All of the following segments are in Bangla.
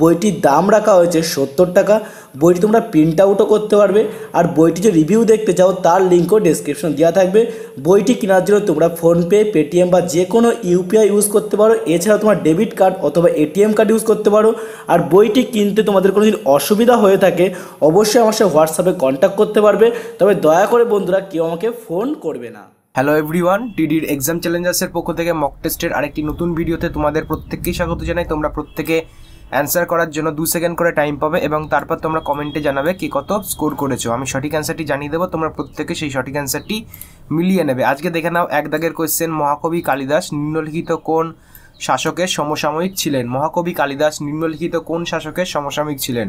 বইটির দাম রাখা হয়েছে সত্তর টাকা বইটি তোমরা প্রিন্ট আউটও করতে পারবে আর বইটি যে রিভিউ দেখতে চাও তার লিঙ্কও ডিসক্রিপশন দেওয়া থাকবে বইটি কেনার জন্য তোমরা ফোনপে পেটিএম বা যে কোনো ইউপিআই ইউজ করতে পারো এছাড়া তোমার ডেবিট কার্ড অথবা এটিএম কার্ড ইউজ করতে পারো আর বইটি কিনতে তোমাদের কোনো দিন অসুবিধা হয়ে থাকে অবশ্যই আমার সাথে হোয়াটসঅ্যাপে কন্ট্যাক্ট করতে পারবে তবে দয়া করে বন্ধুরা কেউ আমাকে ফোন করবে না হ্যালো এভরিওয়ান টিডির এক্সাম চ্যালেঞ্জার্সের পক্ষ থেকে মক টেস্টের আরেকটি নতুন ভিডিওতে তোমাদের প্রত্যেককেই স্বাগত জানাই তোমরা প্রত্যেকে অ্যান্সার করার জন্য দু সেকেন্ড করে টাইম পাবে এবং তারপর তোমরা কমেন্টে জানাবে কে কত স্কোর করেছো আমি সঠিক অ্যান্সারটি জানিয়ে দেবো তোমরা প্রত্যেকে সেই সঠিক অ্যান্সারটি মিলিয়ে নেবে আজকে দেখে নাও এক দাগের কোয়েশ্চেন মহাকবি কালিদাস নিম্নলিখিত কোন শাসকের সমসাময়িক ছিলেন মহাকবি কালিদাস নিম্নলিখিত কোন শাসকের সমসাময়িক ছিলেন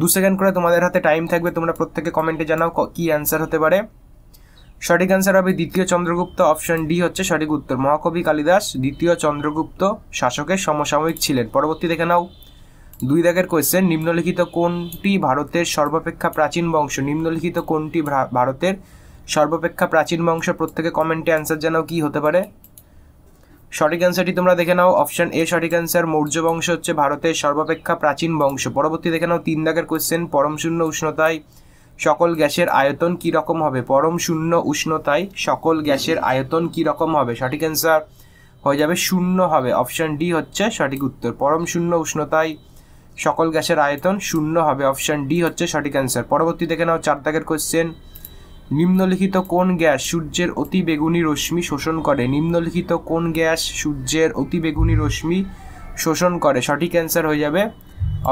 দু সেকেন্ড করে তোমাদের হাতে টাইম থাকবে তোমরা প্রত্যেকে কমেন্টে জানাও কী অ্যান্সার হতে পারে সঠিক অ্যান্সার হবে দ্বিতীয় চন্দ্রগুপ্ত অপশন ডি হচ্ছে সঠিক উত্তর মহাকবি কালিদাস দ্বিতীয় চন্দ্রগুপ্ত শাসকের সমসাময়িক ছিলেন পরবর্তী দেখে নাও দুই দাগের কোয়েশ্চেন নিম্নলিখিত কোনটি ভারতের সর্বাপেক্ষা প্রাচীন বংশ নিম্নলিখিত কোনটি ভারতের সর্বাপেক্ষা প্রাচীন বংশ প্রত্যেকে কমেন্টে অ্যান্সার জানাও কি হতে পারে সঠিক অ্যান্সারটি তোমরা দেখে নাও অপশান এ সঠিক অ্যান্সার মৌর্য বংশ হচ্ছে ভারতের সর্বাপেক্ষা প্রাচীন বংশ পরবর্তী দেখে নাও তিন দাগের কোয়েশ্চেন পরম শূন্য উষ্ণতায় সকল গ্যাসের আয়তন কি রকম হবে পরম শূন্য উষ্ণতায় সকল গ্যাসের আয়তন কি রকম হবে সঠিক অ্যান্সার হয়ে যাবে শূন্য হবে অপশান ডি হচ্ছে সঠিক উত্তর পরম শূন্য উষ্ণতায় সকল গ্যাসের আয়তন শূন্য হবে অপশান ডি হচ্ছে সঠিক অ্যান্সার পরবর্তী দেখে নাও চার দাগের কোশ্চেন নিম্নলিখিত কোন গ্যাস সূর্যের অতি বেগুনি রশ্মি শোষণ করে নিম্নলিখিত কোন গ্যাস সূর্যের অতি বেগুনি রশ্মি শোষণ করে সঠিক অ্যান্সার হয়ে যাবে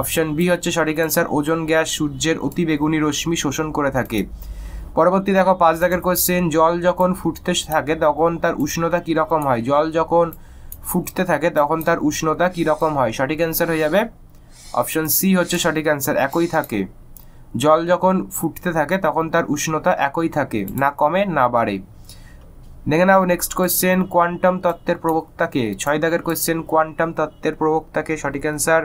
অপশান বি হচ্ছে সঠিক অ্যান্সার ওজন গ্যাস সূর্যের অতি বেগুনি রশ্মি শোষণ করে থাকে পরবর্তী দেখো পাঁচ দাগের কোয়েশ্চেন জল যখন ফুটতে থাকে তখন তার উষ্ণতা কীরকম হয় জল যখন ফুটতে থাকে তখন তার উষ্ণতা কীরকম হয় সঠিক অ্যান্সার হয়ে যাবে অপশন সি হচ্ছে সঠিক অ্যান্সার একই থাকে জল যখন ফুটতে থাকে তখন তার উষ্ণতা একই থাকে না কমে না বাড়ে দেখে নাও নেক্সট কোয়েশ্চেন কোয়ান্টাম তত্ত্বের প্রবক্তাকে ছয় দাগের কোয়েশ্চেন কোয়ান্টাম তত্ত্বের প্রবক্তাকে সঠিক অ্যান্সার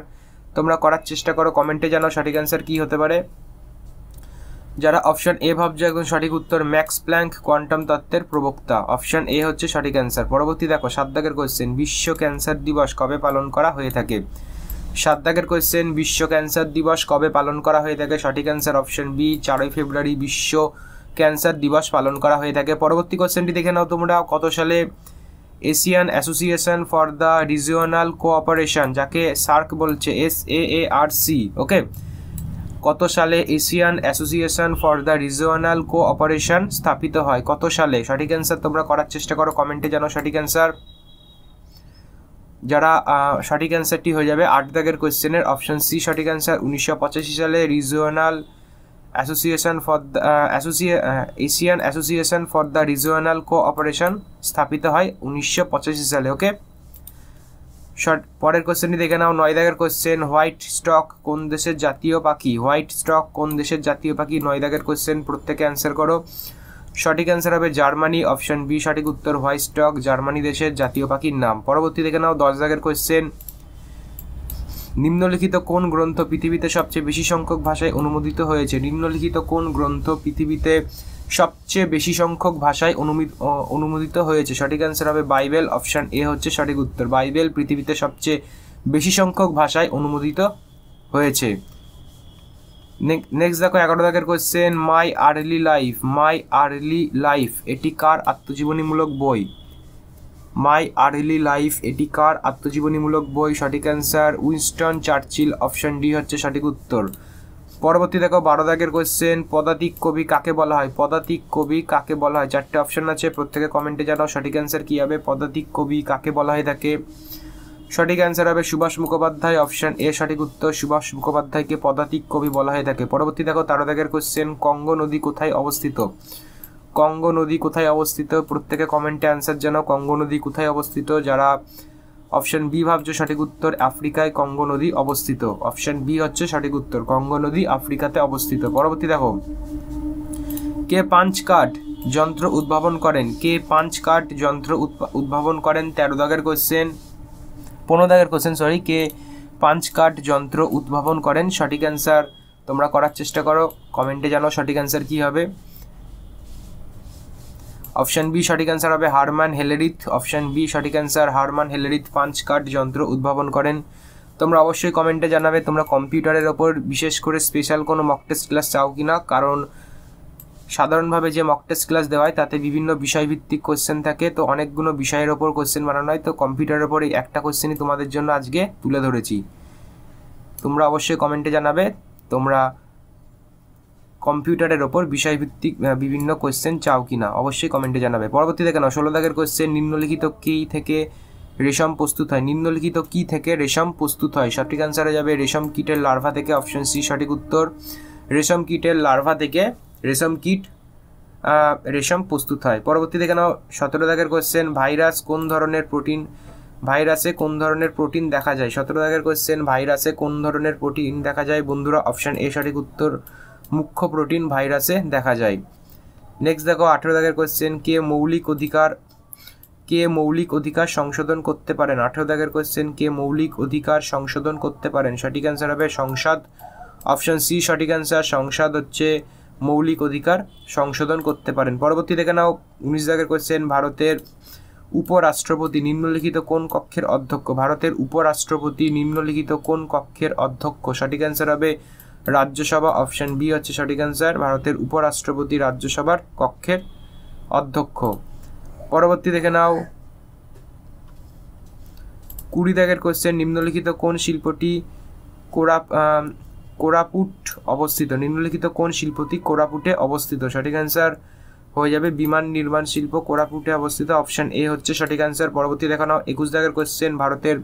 তোমরা করার চেষ্টা করো কমেন্টে জানাও সঠিক অ্যান্সার কী হতে পারে যারা অপশন এ ভাবছে একদম সঠিক উত্তর ম্যাক্স প্ল্যাঙ্ক কোয়ান্টাম তত্ত্বের প্রবক্তা অপশন এ হচ্ছে সঠিক অ্যান্সার পরবর্তী দেখো সাত দাগের কোয়েশ্চেন বিশ্ব ক্যান্সার দিবস কবে পালন করা হয়ে থাকে সাদ্দাকের কোয়েশ্চেন বিশ্ব ক্যান্সার দিবস কবে পালন করা হয়ে থাকে সঠিক অ্যান্সার অপশন বি চারই ফেব্রুয়ারি বিশ্ব ক্যান্সার দিবস পালন করা হয়ে থাকে পরবর্তী কোয়েশ্চেনটি দেখে নাও তোমরা কত সালে Asian association for the regional cooperation যাকে সার্ক বলছে S A A R C okay কত সালে Asian association for the regional cooperation স্থাপিত হয় কত সালে সঠিক অ্যান্সার তোমরা করার চেষ্টা করো কমেন্টে জানো সঠিক অ্যান্সার যারা সঠিক অ্যান্সারটি হয়ে যাবে আট দাগের কোয়েশ্চেনের অপশান সি সঠিক অ্যান্সার উনিশশো সালে regional association for the association Asian association for the regional cooperation স্থাপিত হয় উনিশশো সালে ওকে শর্ট পরের কোয়েশ্চেনটি দেখে নাও নয় দাগের কোশ্চেন হোয়াইট স্টক কোন দেশের জাতীয় পাখি হোয়াইট স্টক কোন দেশের জাতীয় পাখি নয় দাগের কোশ্চেন প্রত্যেকে অ্যান্সার করো সঠিক অ্যান্সার হবে জার্মানি অপশন বি সঠিক উত্তর হোয়াইট স্টক জার্মানি দেশের জাতীয় পাখির নাম পরবর্তী দেখে নাও দশ দাগের কোয়েশ্চেন নিম্নলিখিত কোন গ্রন্থ পৃথিবীতে সবচেয়ে বেশি সংখ্যক ভাষায় অনুমোদিত হয়েছে নিম্নলিখিত কোন গ্রন্থ পৃথিবীতে সবচেয়ে বেশি সংখ্যক ভাষায় অনুমোদিত হয়েছে সঠিক অ্যান্সার হবে বাইবেল অপশান এ হচ্ছে সঠিক উত্তর বাইবেল পৃথিবীতে সবচেয়ে বেশি সংখ্যক ভাষায় অনুমোদিত হয়েছে নেক্সট দেখো এগারো দাগের question my early life my early life এটি কার আত্মজীবনীমূলক বই মাই আর্লি লাইফ এটি কার আত্মজীবনীমূলক বই সঠিক answer Winston Churchill option D হচ্ছে সঠিক উত্তর পরবর্তী দেখো বারো দাগের কোয়েশ্চেন পদাতিক কবি কাকে বলা হয় পদাতিক কবি কাকে বলা হয় চারটে অপশন আছে প্রত্যেকে কমেন্টে জানাও সঠিক অ্যান্সার কী হবে পদাতিক কবি কাকে বলা হয় থাকে সঠিক অ্যান্সার হবে সুভাষ মুখোপাধ্যায় অপশন এ সঠিক উত্তর সুভাষ মুখোপাধ্যায়কে পদাতিক কবি বলা হয়ে থাকে পরবর্তী দেখো তারা দাগের কোশ্চেন কঙ্গ নদী কোথায় অবস্থিত কঙ্গ নদী কোথায় অবস্থিত প্রত্যেকে কমেন্টে অ্যান্সার যেন কঙ্গ নদী কোথায় অবস্থিত যারা অপশন বি ভাবছে সঠিক উত্তর আফ্রিকায় কঙ্গ নদী অবস্থিত অপশন বি হচ্ছে সঠিক উত্তর কঙ্গ নদী আফ্রিকাতে অবস্থিত পরবর্তী দেখো কে পাঞ্চ কাঠ যন্ত্র উদ্ভাবন করেন কে পাঞ্চ কাঠ যন্ত্র উদ্ভাবন করেন তেরো দাগের কোশ্চেন পনেরো দাগের কোশ্চেন সরি কে পাঞ্চ কাট যন্ত্র উদ্ভাবন করেন সঠিক অ্যান্সার তোমরা করার চেষ্টা করো কমেন্টে জানাও সঠিক অ্যান্সার কী হবে অপশান বি সঠিক অ্যান্সার হবে হারমান হেলেরিত অপশান বি সঠিক answer Herman Hollerith punch card যন্ত্র উদ্ভাবন করেন তোমরা অবশ্যই কমেন্টে জানাবে তোমরা কম্পিউটারের ওপর বিশেষ করে স্পেশাল কোনো মক টেস্ট ক্লাস চাও কি না কারণ সাধারণভাবে যে মক টেস্ট ক্লাস দেওয়া হয় তাতে বিভিন্ন বিষয়ভিত্তিক কোশ্চেন থাকে তো অনেকগুলো বিষয়ের ওপর কোয়েশ্চেন বানানো হয় তো কম্পিউটারের ওপর এই একটা কোশ্চেনই তোমাদের জন্য আজকে তুলে ধরেছি তোমরা অবশ্যই কমেন্টে জানাবে তোমরা কম্পিউটারের ওপর বিষয়ভিত্তিক বিভিন্ন কোশ্চেন চাও কি না অবশ্যই কমেন্টে জানাবে পরবর্তীতে কেন ষোলো দাগের কোশ্চেন নিম্নলিখিত কী থেকে রেশম প্রস্তুত হয় নিম্নলিখিত কী থেকে রেশম প্রস্তুত হয় সঠিক আনসারে যাবে রেশম কিটের লার্ভা থেকে অপশন সি সঠিক উত্তর রেশম কিটের লার্ভা থেকে রেশম কীট রেশম প্রস্তুত হয় পরবর্তীতে কেন সতেরো দাগের কোয়েশ্চেন ভাইরাস কোন ধরনের প্রোটিন ভাইরাসে কোন ধরনের প্রোটিন দেখা যায় সতেরো দাগের কোয়েশ্চেন ভাইরাসে কোন ধরনের প্রোটিন দেখা যায় বন্ধুরা অপশান এ সঠিক উত্তর মুখ্য প্রোটিন ভাইরাসে দেখা যায় নেক্সট দেখো আঠেরো দাগের কোয়েশ্চেন কে মৌলিক অধিকার কে মৌলিক অধিকার সংশোধন করতে পারেন আঠেরো দাগের কোয়েশ্চেন কে মৌলিক অধিকার সংশোধন করতে পারেন সঠিক অ্যান্সার হবে সংসদ অপশান সি সঠিক অ্যান্সার সংসদ হচ্ছে মৌলিক অধিকার সংশোধন করতে পারেন পরবর্তী দেখে নাও উনিশ দাগের কোয়েশ্চেন ভারতের উপরাষ্ট্রপতি নিম্নলিখিত কোন কক্ষের অধ্যক্ষ ভারতের উপরাষ্ট্রপতি নিম্নলিখিত কোন কক্ষের অধ্যক্ষ সঠিক অ্যান্সার হবে রাজ্যসভা অপশন বি হচ্ছে সঠিক অ্যান্সার ভারতের উপরাষ্ট্রপতি রাজ্যসভার কক্ষের অধ্যক্ষ পরবর্তী দেখে নাও কুড়ি দাগের কোশ্চেন নিম্নলিখিত কোন শিল্পটি কোরাপ কোরাপুট অবস্থিত নিম্নলিখিত কোন শিল্পটি কোরাপুটে অবস্থিত সঠিক অ্যান্সার হয়ে যাবে বিমান নির্মাণ শিল্প কোরাপুটে অবস্থিত অপশান এ হচ্ছে সঠিক অ্যান্সার পরবর্তী দেখানো একুশ দাগের কোয়েশ্চেন ভারতের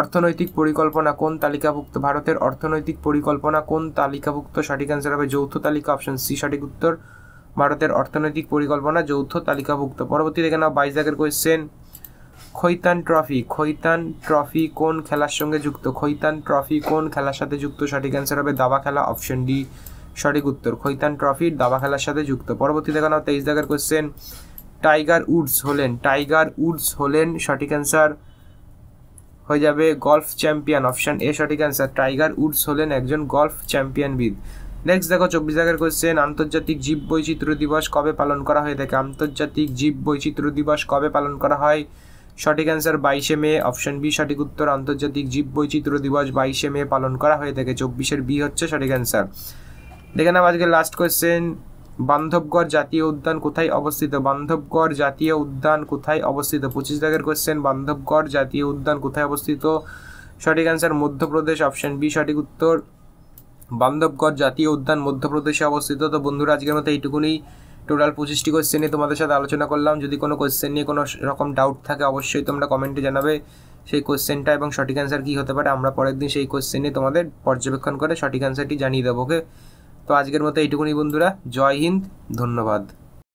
অর্থনৈতিক পরিকল্পনা কোন তালিকাভুক্ত ভারতের অর্থনৈতিক পরিকল্পনা কোন তালিকাভুক্ত সঠিক অ্যান্সার হবে যৌথ তালিকা অপশান সি সঠিক উত্তর ভারতের অর্থনৈতিক পরিকল্পনা যৌথ তালিকাভুক্ত পরবর্তী দেখে নাও বাইশ দাগের question Khaitan trophy Khaitan trophy কোন খেলার সঙ্গে যুক্ত খৈতান ট্রফি কোন খেলার সাথে যুক্ত সঠিক অ্যান্সার হবে দাবা খেলা অপশন ডি সঠিক উত্তর খৈতান ট্রফির দাবা খেলার সাথে যুক্ত পরবর্তী দেখানো তেইশ দাগের কোশ্চেন টাইগার উডস হলেন টাইগার উডস হলেন সঠিক অ্যান্সার হয়ে যাবে গলফ চ্যাম্পিয়ন অপশন এ সঠিক অ্যান্সার টাইগার উডস হলেন একজন গলফ চ্যাম্পিয়নবিদ নেক্সট দেখো চব্বিশ জায়গার কোশ্চেন আন্তর্জাতিক জীব বৈচিত্র্য দিবস কবে পালন করা হয়ে থাকে আন্তর্জাতিক জীব বৈচিত্র্য দিবস কবে পালন করা হয় সঠিক অ্যান্সার বাইশে মে অপশন বি সঠিক উত্তর আন্তর্জাতিক জীব বৈচিত্র্য দিবস বাইশে মে পালন করা হয়ে থাকে চব্বিশের বি হচ্ছে সঠিক অ্যান্সার দেখে নাম আজকে লাস্ট কোয়েশ্চেন বান্ধবগড় জাতীয় উদ্যান কোথায় অবস্থিত বান্ধবগড় জাতীয় উদ্যান কোথায় অবস্থিত পঁচিশ দাগের কোয়েশ্চেন বান্ধবগড় জাতীয় উদ্যান কোথায় অবস্থিত সঠিক অ্যান্সার মধ্যপ্রদেশ অপশন বি সঠিক উত্তর বান্ধবগড় জাতীয় উদ্যান মধ্যপ্রদেশে অবস্থিত তো বন্ধুরা আজকের মতো এইটুকুনি টোটাল পঁচিশটি কোয়েশ্চেন নিয়ে তোমাদের সাথে আলোচনা করলাম যদি কোনো কোয়েশ্চেন নিয়ে কোনো রকম ডাউট থাকে অবশ্যই তোমরা কমেন্টে জানাবে সেই কোয়েশ্চেনটা এবং সঠিক অ্যান্সার কী হতে পারে আমরা পরের দিন সেই কোয়েশ্চেন নিয়ে তোমাদের পর্যবেক্ষণ করে সঠিক অ্যান্সারটি জানিয়ে দেবো ওকে তো আজকের মতো এইটুকুনি বন্ধুরা জয় হিন্দ ধন্যবাদ